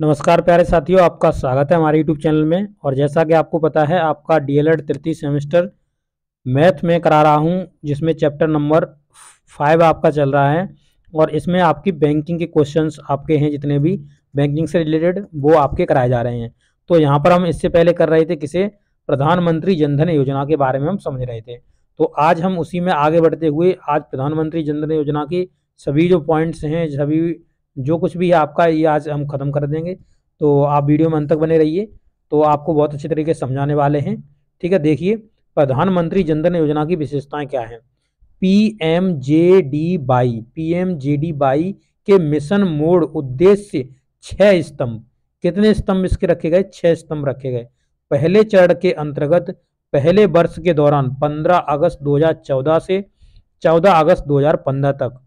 नमस्कार प्यारे साथियों आपका स्वागत है हमारे यूट्यूब चैनल में और जैसा कि आपको पता है आपका डी एल तृतीय सेमेस्टर मैथ में करा रहा हूं जिसमें चैप्टर नंबर फाइव आपका चल रहा है और इसमें आपकी बैंकिंग के क्वेश्चंस आपके हैं जितने भी बैंकिंग से रिलेटेड वो आपके कराए जा रहे हैं तो यहाँ पर हम इससे पहले कर रहे थे किसे प्रधानमंत्री जनधन योजना के बारे में हम समझ रहे थे तो आज हम उसी में आगे बढ़ते हुए आज प्रधानमंत्री जनधन योजना के सभी जो पॉइंट्स हैं सभी जो कुछ भी है आपका ये आज हम ख़त्म कर देंगे तो आप वीडियो में अंत तक बने रहिए तो आपको बहुत अच्छे तरीके से समझाने वाले हैं ठीक है देखिए प्रधानमंत्री जनधन योजना की विशेषताएं क्या हैं P M J D Y P M J D Y के मिशन मोड उद्देश्य छः स्तंभ कितने स्तंभ इसके रखे गए छः स्तंभ रखे गए पहले चरण के अंतर्गत पहले वर्ष के दौरान पंद्रह अगस्त चौदह से चौदह अगस्त पंद्रह तक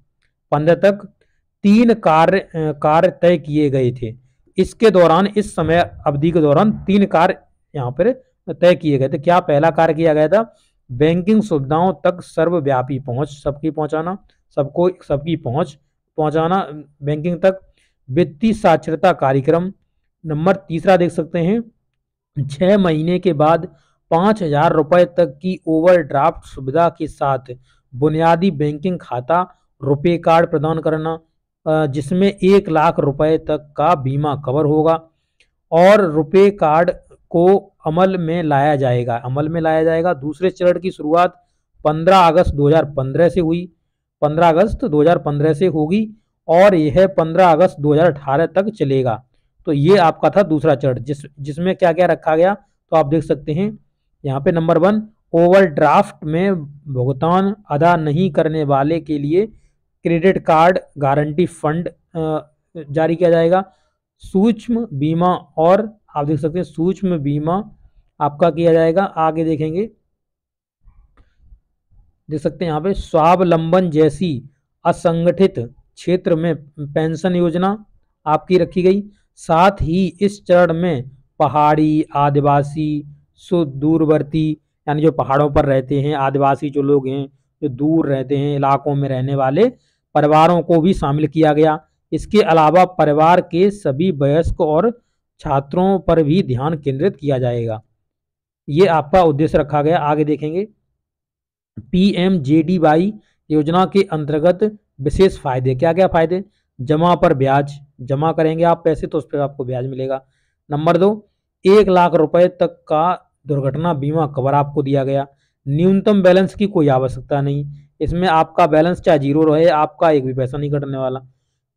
पंद्रह तक तीन कार्य कार्य तय किए गए थे इसके दौरान इस समय अवधि के दौरान तीन कार्य यहाँ पर तय किए गए थे क्या पहला कार्य किया गया था बैंकिंग सुविधाओं तक सर्वव्यापी पहुंच सबकी पहुंचाना सबको सबकी पहुंच पहुंचाना बैंकिंग तक वित्तीय साक्षरता कार्यक्रम नंबर तीसरा देख सकते हैं छह महीने के बाद पाँच हजार रुपए तक की ओवरड्राफ्ट सुविधा के साथ बुनियादी बैंकिंग खाता रुपए कार्ड प्रदान करना जिसमें एक लाख रुपए तक का बीमा कवर होगा और रुपए कार्ड को अमल में लाया जाएगा अमल में लाया जाएगा दूसरे चरण की शुरुआत 15 अगस्त 2015 से हुई 15 अगस्त 2015 से होगी और यह 15 अगस्त 2018 तक चलेगा तो ये आपका था दूसरा चरण जिस जिसमें क्या क्या रखा गया तो आप देख सकते हैं यहाँ पे नंबर वन ड्राफ्ट में भुगतान अदा नहीं करने वाले के लिए क्रेडिट कार्ड गारंटी फंड जारी किया जाएगा सूक्ष्म बीमा और आप देख सकते हैं सूक्ष्म बीमा आपका किया जाएगा आगे देखेंगे देख सकते हैं यहाँ पे स्वावलंबन जैसी असंगठित क्षेत्र में पेंशन योजना आपकी रखी गई साथ ही इस चरण में पहाड़ी आदिवासी सुदूरवर्ती यानी जो पहाड़ों पर रहते हैं आदिवासी जो लोग हैं जो दूर रहते हैं इलाकों में रहने वाले परिवारों को भी शामिल किया गया इसके अलावा परिवार के सभी वयस्क और छात्रों पर भी ध्यान केंद्रित किया जाएगा ये आपका उद्देश्य रखा गया आगे देखेंगे P M J D Y योजना के अंतर्गत विशेष फायदे क्या क्या फायदे जमा पर ब्याज जमा करेंगे आप पैसे तो उस पर आपको ब्याज मिलेगा नंबर दो एक लाख रुपए तक का दुर्घटना बीमा कवर आपको दिया गया न्यूनतम बैलेंस की कोई आवश्यकता नहीं इसमें आपका बैलेंस चाहे जीरो रहे आपका एक भी पैसा नहीं कटने वाला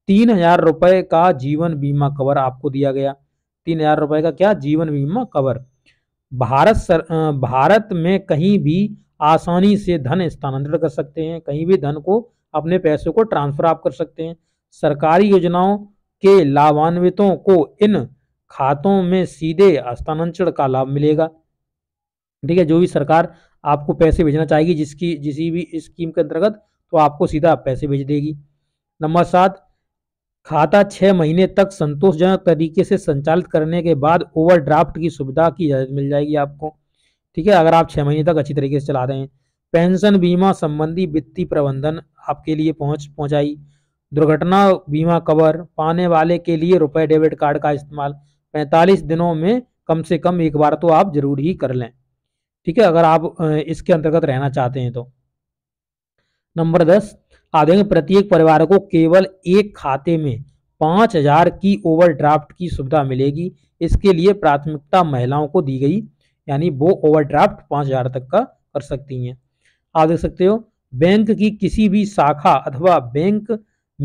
तीन हजार रुपये का जीवन बीमा कवर आपको दिया गया तीन हजार रुपये का क्या जीवन बीमा कवर भारत सर भारत में कहीं भी आसानी से धन स्थानांतरण कर सकते हैं कहीं भी धन को अपने पैसों को ट्रांसफर आप कर सकते हैं सरकारी योजनाओं के लाभान्वितों को इन खातों में सीधे स्थानांतरण का लाभ मिलेगा ठीक है जो भी सरकार आपको पैसे भेजना चाहेगी जिसकी जिसी भी स्कीम के अंतर्गत तो आपको सीधा पैसे भेज देगी नंबर सात खाता छः महीने तक संतोषजनक तरीके से संचालित करने के बाद ओवरड्राफ्ट की सुविधा की इजाज़त मिल जाएगी आपको ठीक है अगर आप छः महीने तक अच्छी तरीके से चला रहे हैं पेंशन बीमा संबंधी वित्तीय प्रबंधन आपके लिए पहुंच पहुंचाई दुर्घटना बीमा कवर पाने वाले के लिए रुपए डेबिट कार्ड का इस्तेमाल 45 दिनों में कम से कम एक बार तो आप जरूर ही कर लें ठीक है अगर आप इसके अंतर्गत रहना चाहते हैं तो नंबर दस आदेंगे प्रत्येक परिवार को केवल एक खाते में पांच हजार की ओवरड्राफ्ट की सुविधा मिलेगी इसके लिए प्राथमिकता महिलाओं को दी गई यानी वो ओवरड्राफ्ट पांच हजार तक का कर सकती हैं आप देख सकते हो बैंक की किसी भी शाखा अथवा बैंक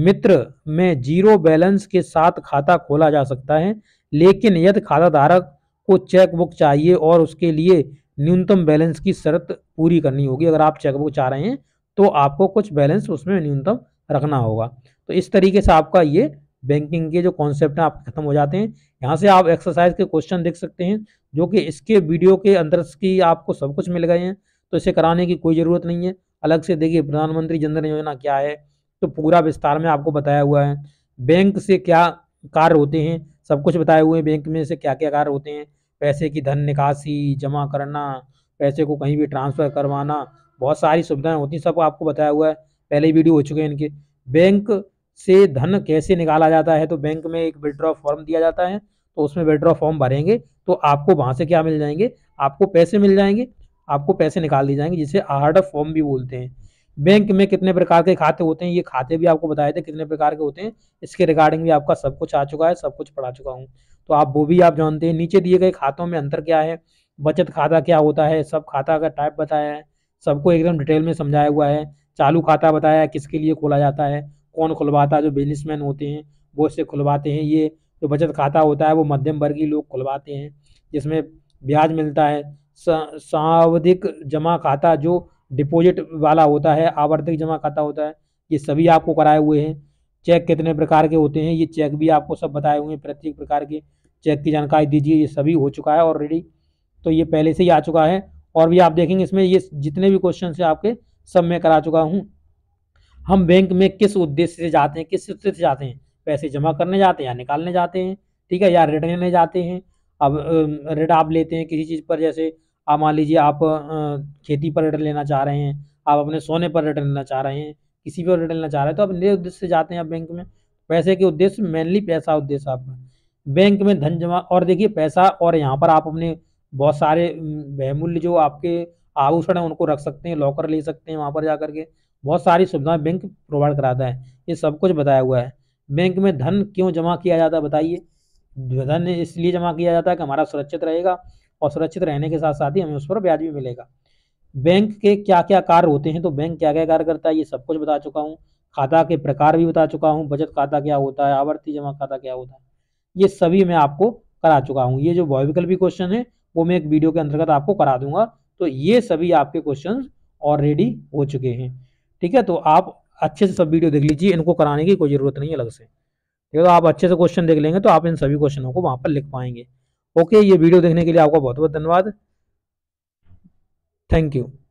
मित्र में जीरो बैलेंस के साथ खाता खोला जा सकता है लेकिन यदि खाता धारक को चेकबुक चाहिए और उसके लिए न्यूनतम बैलेंस की शर्त पूरी करनी होगी अगर आप चेकबुक चाह रहे हैं तो आपको कुछ बैलेंस उसमें न्यूनतम रखना होगा तो इस तरीके से आपका ये बैंकिंग के जो कॉन्सेप्ट हैं आपके खत्म हो जाते हैं यहाँ से आप एक्सरसाइज के क्वेश्चन देख सकते हैं जो कि इसके वीडियो के अंदर की आपको सब कुछ मिल गए हैं तो इसे कराने की कोई ज़रूरत नहीं है अलग से देखिए प्रधानमंत्री जनधन योजना क्या है तो पूरा विस्तार में आपको बताया हुआ है बैंक से क्या कार्य होते हैं सब कुछ बताए हुए हैं बैंक में से क्या क्या कार्य होते हैं पैसे की धन निकासी जमा करना पैसे को कहीं भी ट्रांसफ़र करवाना बहुत सारी सुविधाएं होती सब आपको बताया हुआ है पहले ही वीडियो हो चुके हैं इनके बैंक से धन कैसे निकाला जाता है तो बैंक में एक विड्रॉ फॉर्म दिया जाता है तो उसमें विड्रॉ फॉर्म भरेंगे तो आपको वहाँ से क्या मिल जाएंगे आपको पैसे मिल जाएंगे आपको पैसे निकाल दिए जाएंगे जिसे आर्ड फॉर्म भी बोलते हैं बैंक में कितने प्रकार के खाते होते हैं ये खाते भी आपको बताए थे कितने प्रकार के होते हैं इसके रिगार्डिंग भी आपका सब कुछ आ चुका है सब कुछ पढ़ा चुका हूँ तो आप वो भी आप जानते हैं नीचे दिए गए खातों में अंतर क्या है बचत खाता क्या होता है सब खाता का टाइप बताया है सबको एकदम डिटेल में समझाया हुआ है चालू खाता बताया है किसके लिए खोला जाता है कौन खुलवाता है जो बिजनेसमैन होते हैं वो इससे खुलवाते हैं ये जो बचत खाता होता है वो मध्यम वर्गीय लोग खुलवाते हैं जिसमें ब्याज मिलता है सावधिक जमा खाता जो डिपॉजिट वाला होता है आवर्तिक जमा खाता होता है ये सभी आपको कराए हुए हैं चेक कितने प्रकार के होते हैं ये चेक भी आपको सब बताए हुए हैं प्रत्येक प्रकार के चेक की जानकारी दीजिए ये सभी हो चुका है ऑलरेडी तो ये पहले से ही आ चुका है और भी आप देखेंगे इसमें ये जितने भी क्वेश्चन है आपके सब मैं करा चुका हूँ हम बैंक में किस उद्देश्य से जाते हैं किस उद्देश्य से जाते हैं पैसे जमा करने जाते हैं या निकालने जाते हैं ठीक है या ऋण लेने जाते हैं अब ऋण आप लेते हैं किसी चीज़ पर जैसे आप मान लीजिए आप खेती पर ऋण लेना चाह रहे हैं आप अपने सोने पर ऋण लेना चाह रहे हैं किसी पर ऋण लेना चाह रहे हैं तो आप निरे उद्देश्य से जाते हैं आप बैंक में पैसे के उद्देश्य मेनली पैसा उद्देश्य आपका बैंक में धन जमा और देखिए पैसा और यहाँ पर आप अपने बहुत सारे बहमूल्य जो आपके आभूषण है उनको रख सकते हैं लॉकर ले सकते हैं वहाँ पर जा करके बहुत सारी सुविधाएं बैंक प्रोवाइड कराता है ये सब कुछ बताया हुआ है बैंक में धन क्यों जमा किया जाता है बताइए धन इसलिए जमा किया जाता है कि हमारा सुरक्षित रहेगा और सुरक्षित रहने के साथ साथ ही हमें उस पर ब्याज भी मिलेगा बैंक के क्या क्या कार्य होते हैं तो बैंक क्या क्या कार्य करता है ये सब कुछ बता चुका हूँ खाता के प्रकार भी बता चुका हूँ बचत खाता क्या होता है आवर्ती जमा खाता क्या होता है ये सभी मैं आपको करा चुका हूँ ये जो भी क्वेश्चन है वो मैं एक वीडियो के अंतर्गत आपको करा दूंगा तो ये सभी आपके क्वेश्चन ऑलरेडी हो चुके हैं ठीक है तो आप अच्छे से सब वीडियो देख लीजिए इनको कराने की कोई ज़रूरत नहीं है अलग से ठीक है तो आप अच्छे से क्वेश्चन देख लेंगे तो आप इन सभी क्वेश्चनों को वहाँ पर लिख पाएंगे ओके ये वीडियो देखने के लिए आपका बहुत बहुत धन्यवाद थैंक यू